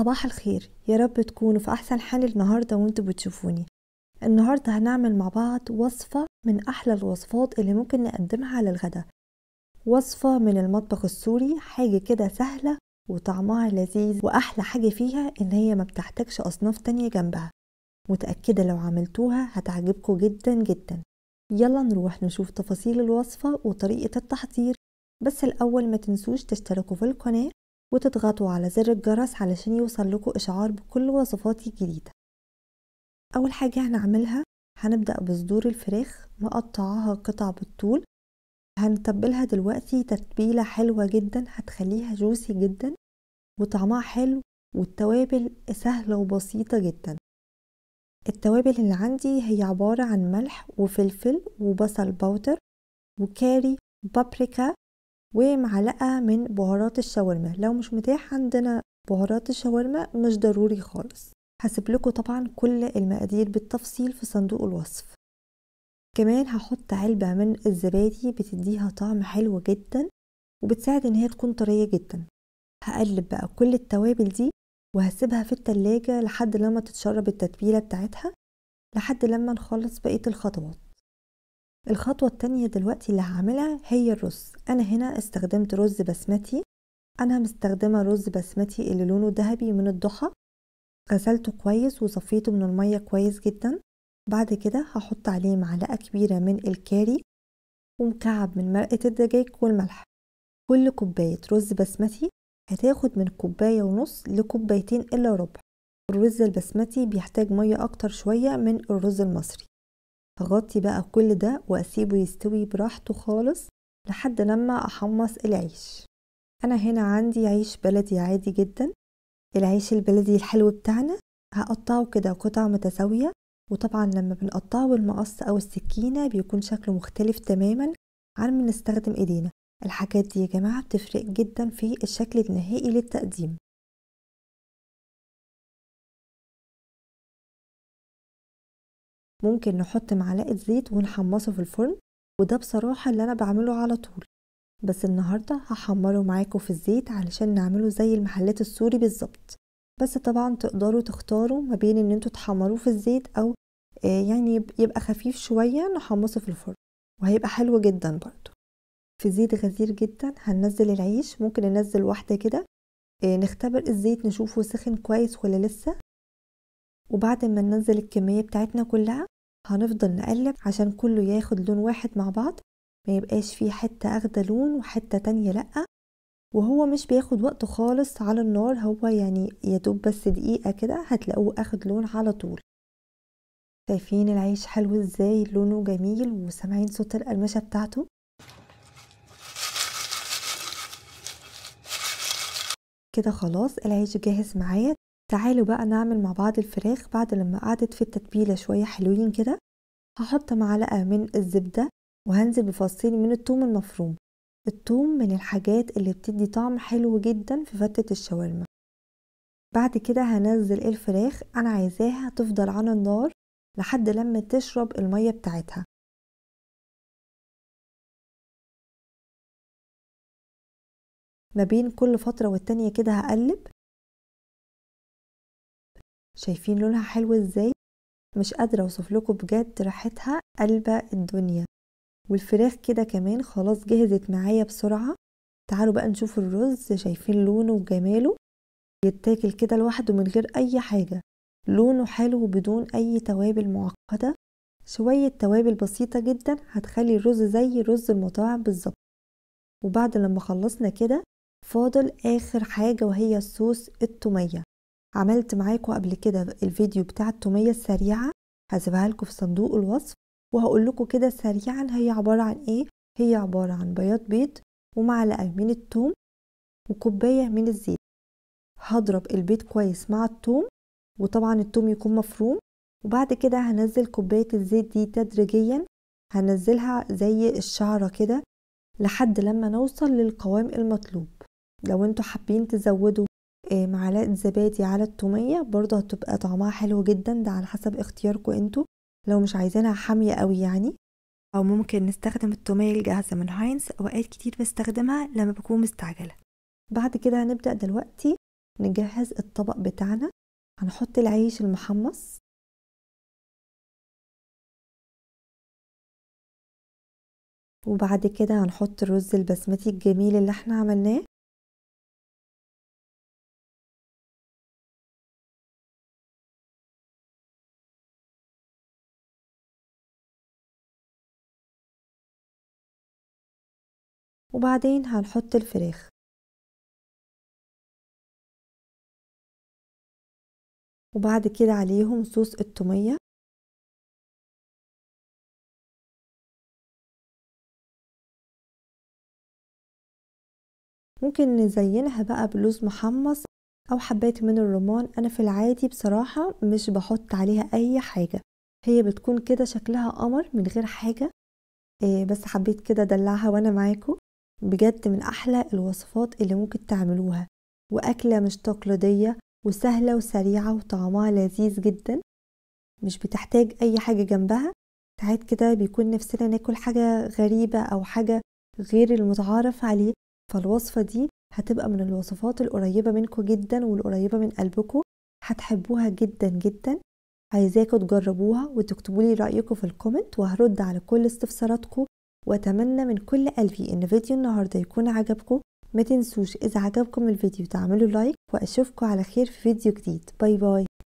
صباح الخير يا رب تكونوا في أحسن حال النهاردة وانتوا بتشوفوني النهاردة هنعمل مع بعض وصفة من أحلى الوصفات اللي ممكن نقدمها على الغداء وصفة من المطبخ السوري حاجة كده سهلة وطعمها لذيذ وأحلى حاجة فيها إن هي ما بتحتاجش أصناف تانية جنبها متأكدة لو عملتوها هتعجبكم جدا جدا يلا نروح نشوف تفاصيل الوصفة وطريقة التحضير بس الأول ما تنسوش تشتركوا في القناة وتضغطوا على زر الجرس علشان يوصل لكم إشعار بكل وصفاتي الجديدة أول حاجة هنعملها هنبدأ بصدور الفراخ نقطعها قطع بالطول هنتبلها دلوقتي تتبيلة حلوة جدا هتخليها جوسي جدا وطعمها حلو والتوابل سهلة وبسيطة جدا التوابل اللي عندي هي عبارة عن ملح وفلفل وبصل باودر وكاري وبابريكا ومعلقة من بهارات الشاورما لو مش متاح عندنا بهارات الشاورما مش ضروري خالص هسيب لكم طبعا كل المقادير بالتفصيل في صندوق الوصف كمان هحط علبة من الزبادي بتديها طعم حلو جدا وبتساعد ان هي تكون طرية جدا هقلب بقى كل التوابل دي وهسيبها في التلاجة لحد لما تتشرب التتبيلة بتاعتها لحد لما نخلص بقية الخطوات الخطوة التانية دلوقتي اللي هعملها هي الرز أنا هنا استخدمت رز بسمتي أنا مستخدمة رز بسمتي اللي لونه ذهبي من الضحى غسلته كويس وصفيته من المية كويس جدا بعد كده هحط عليه معلقة كبيرة من الكاري ومكعب من مرقة الدجاج والملح كل كوباية رز بسمتي هتاخد من كوباية ونص لكوبايتين إلا ربع الرز البسمتي بيحتاج مية أكتر شوية من الرز المصري هغطي بقى كل ده واسيبه يستوي براحته خالص لحد لما احمص العيش انا هنا عندي عيش بلدي عادي جدا العيش البلدي الحلو بتاعنا هقطعه كده قطع متساويه وطبعا لما بنقطعه بالمقص او السكينه بيكون شكله مختلف تماما عن ما نستخدم ايدينا الحاجات دي يا جماعه بتفرق جدا في الشكل النهائي للتقديم ممكن نحط معلقة زيت ونحمصه في الفرن وده بصراحة اللي أنا بعمله على طول بس النهاردة هحمره معاكم في الزيت علشان نعمله زي المحلات السوري بالظبط بس طبعا تقدروا تختاروا ما بين ان انتوا تحمروه في الزيت او آه، يعني يبقى خفيف شوية نحمصه في الفرن وهيبقى حلو جدا برضو في زيت غزير جدا هننزل العيش ممكن ننزل واحدة كده آه، نختبر الزيت نشوفه سخن كويس ولا لسه وبعد ما ننزل الكمية بتاعتنا كلها هنفضل نقلب عشان كله ياخد لون واحد مع بعض ما يبقاش فيه حتة اخدة لون وحتة تانية لأ وهو مش بياخد وقت خالص على النار هو يعني يدوب بس دقيقة كده هتلاقوه اخد لون على طول شايفين العيش حلو ازاي لونه جميل وسامعين صوت القرمشة بتاعته كده خلاص العيش جاهز معايا تعالوا بقى نعمل مع بعض الفراخ بعد لما قعدت في التتبيلة شوية حلوين كده هحط معلقة من الزبدة وهنزل بفصين من التوم المفروم التوم من الحاجات اللي بتدي طعم حلو جدا في فتة الشاورما بعد كده هنزل الفراخ انا عايزاها تفضل على النار لحد لما تشرب المية بتاعتها ما بين كل فترة والتانية كده هقلب شايفين لونها حلو ازاي مش قادره اوصف لكم بجد راحتها قلبة الدنيا والفراخ كده كمان خلاص جهزت معايا بسرعه تعالوا بقى نشوف الرز شايفين لونه وجماله يتاكل كده لوحده من غير اي حاجه لونه حلو بدون اي توابل معقده شويه توابل بسيطه جدا هتخلي الرز زي رز المطاعم بالظبط وبعد لما خلصنا كده فاضل اخر حاجه وهي الصوص التوميه عملت معاكم قبل كده الفيديو بتاع التومية السريعة هسيبها لكم في صندوق الوصف وهقول لكم كده سريعا هي عبارة عن ايه هي عبارة عن بياض بيض ومعلقة من التوم وكوباية من الزيت هضرب البيض كويس مع التوم وطبعا التوم يكون مفروم وبعد كده هنزل كوباية الزيت دي تدريجيا هنزلها زي الشعرة كده لحد لما نوصل للقوام المطلوب لو انتوا حابين تزودوا آه، معلقه زبادي على التوميه برضه هتبقى طعمها حلو جدا ده على حسب اختياركم انتوا لو مش عايزينها حاميه قوي يعني او ممكن نستخدم التوميه الجاهزه من هاينز اوقات كتير بستخدمها لما بكون مستعجله بعد كده هنبدا دلوقتي نجهز الطبق بتاعنا هنحط العيش المحمص وبعد كده هنحط الرز البسمتي الجميل اللي احنا عملناه وبعدين هنحط الفراخ وبعد كده عليهم صوص التومية ممكن نزينها بقى بلوز محمص أو حبات من الرمان أنا في العادي بصراحة مش بحط عليها أي حاجة هي بتكون كده شكلها قمر من غير حاجة آه، بس حبيت كده ادلعها وانا معاكم بجد من أحلى الوصفات اللي ممكن تعملوها وأكلة مش تقليدية وسهلة وسريعة وطعمها لذيذ جدا مش بتحتاج أي حاجة جنبها ساعات كده بيكون نفسنا ناكل حاجة غريبة أو حاجة غير المتعارف عليه فالوصفة دي هتبقى من الوصفات القريبة منكم جدا والقريبة من قلبكم هتحبوها جدا جدا عايزاكم تجربوها وتكتبولي رأيكم في الكومنت وهرد على كل استفساراتكم واتمنى من كل قلبي ان فيديو النهارده يكون عجبكم ما تنسوش اذا عجبكم الفيديو تعملوا لايك واشوفكم على خير في فيديو جديد باي باي